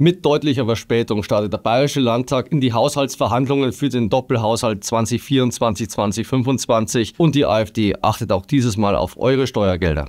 Mit deutlicher Verspätung startet der Bayerische Landtag in die Haushaltsverhandlungen für den Doppelhaushalt 2024-2025 und die AfD achtet auch dieses Mal auf eure Steuergelder.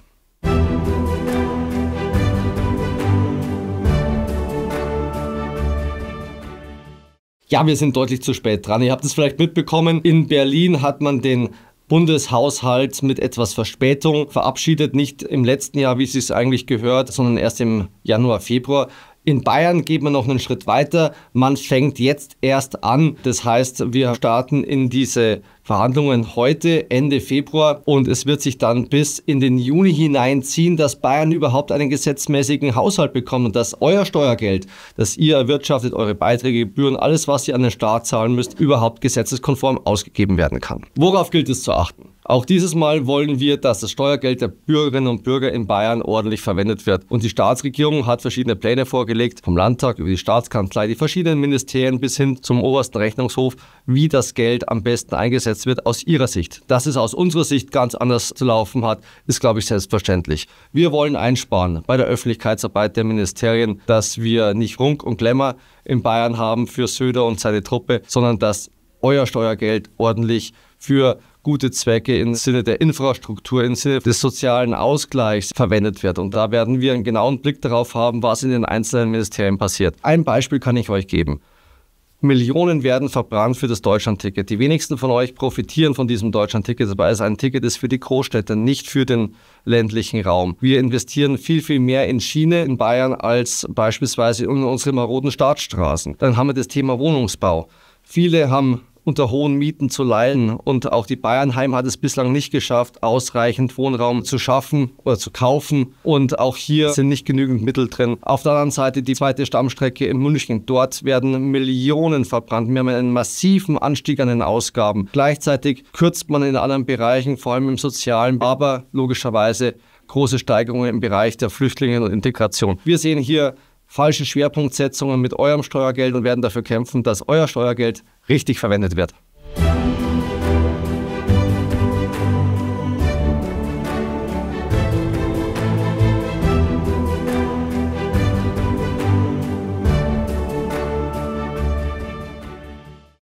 Ja, wir sind deutlich zu spät dran. Ihr habt es vielleicht mitbekommen. In Berlin hat man den Bundeshaushalt mit etwas Verspätung verabschiedet. Nicht im letzten Jahr, wie es sich eigentlich gehört, sondern erst im Januar, Februar. In Bayern geht man noch einen Schritt weiter. Man fängt jetzt erst an. Das heißt, wir starten in diese Verhandlungen heute, Ende Februar. Und es wird sich dann bis in den Juni hineinziehen, dass Bayern überhaupt einen gesetzmäßigen Haushalt bekommt und dass euer Steuergeld, das ihr erwirtschaftet, eure Beiträge, Gebühren, alles, was ihr an den Staat zahlen müsst, überhaupt gesetzeskonform ausgegeben werden kann. Worauf gilt es zu achten? Auch dieses Mal wollen wir, dass das Steuergeld der Bürgerinnen und Bürger in Bayern ordentlich verwendet wird. Und die Staatsregierung hat verschiedene Pläne vorgelegt, vom Landtag über die Staatskanzlei, die verschiedenen Ministerien bis hin zum obersten Rechnungshof, wie das Geld am besten eingesetzt wird aus ihrer Sicht. Dass es aus unserer Sicht ganz anders zu laufen hat, ist, glaube ich, selbstverständlich. Wir wollen einsparen bei der Öffentlichkeitsarbeit der Ministerien, dass wir nicht Runk und Glamour in Bayern haben für Söder und seine Truppe, sondern dass euer Steuergeld ordentlich für gute Zwecke im Sinne der Infrastruktur, im Sinne des sozialen Ausgleichs verwendet wird. Und da werden wir einen genauen Blick darauf haben, was in den einzelnen Ministerien passiert. Ein Beispiel kann ich euch geben. Millionen werden verbrannt für das Deutschlandticket. Die wenigsten von euch profitieren von diesem Deutschlandticket, weil es ein Ticket ist für die Großstädte, nicht für den ländlichen Raum. Wir investieren viel, viel mehr in Schiene in Bayern als beispielsweise in unsere maroden Staatsstraßen. Dann haben wir das Thema Wohnungsbau. Viele haben unter hohen Mieten zu leiden. Und auch die Bayernheim hat es bislang nicht geschafft, ausreichend Wohnraum zu schaffen oder zu kaufen. Und auch hier sind nicht genügend Mittel drin. Auf der anderen Seite die zweite Stammstrecke in München. Dort werden Millionen verbrannt. Wir haben einen massiven Anstieg an den Ausgaben. Gleichzeitig kürzt man in anderen Bereichen, vor allem im sozialen, aber logischerweise große Steigerungen im Bereich der Flüchtlinge und Integration. Wir sehen hier falsche Schwerpunktsetzungen mit eurem Steuergeld und werden dafür kämpfen, dass euer Steuergeld richtig verwendet wird.